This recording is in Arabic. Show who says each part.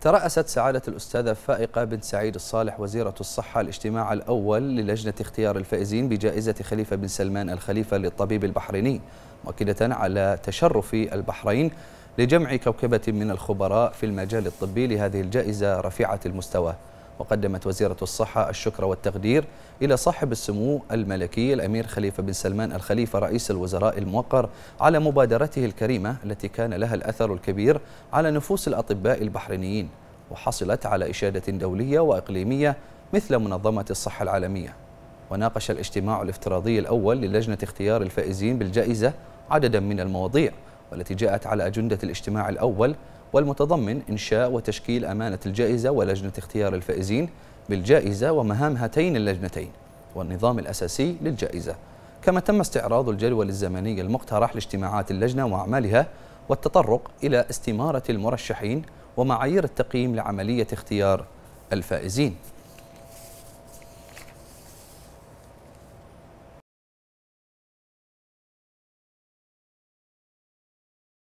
Speaker 1: ترأست سعادة الأستاذة فائقة بنت سعيد الصالح وزيرة الصحة الاجتماع الأول للجنة اختيار الفائزين بجائزة خليفة بن سلمان الخليفة للطبيب البحريني مؤكدة على تشرف البحرين لجمع كوكبة من الخبراء في المجال الطبي لهذه الجائزة رفيعة المستوى وقدمت وزيرة الصحة الشكر والتقدير إلى صاحب السمو الملكي الأمير خليفة بن سلمان الخليفة رئيس الوزراء الموقر على مبادرته الكريمة التي كان لها الأثر الكبير على نفوس الأطباء البحرينيين وحصلت على إشادة دولية وإقليمية مثل منظمة الصحة العالمية وناقش الاجتماع الافتراضي الأول للجنة اختيار الفائزين بالجائزة عددا من المواضيع والتي جاءت على أجندة الاجتماع الأول والمتضمن إنشاء وتشكيل أمانة الجائزة ولجنة اختيار الفائزين بالجائزة ومهام هاتين اللجنتين والنظام الأساسي للجائزة كما تم استعراض الجدول الزمني المقترح لاجتماعات اللجنة وأعمالها والتطرق إلى استمارة المرشحين ومعايير التقييم لعملية اختيار الفائزين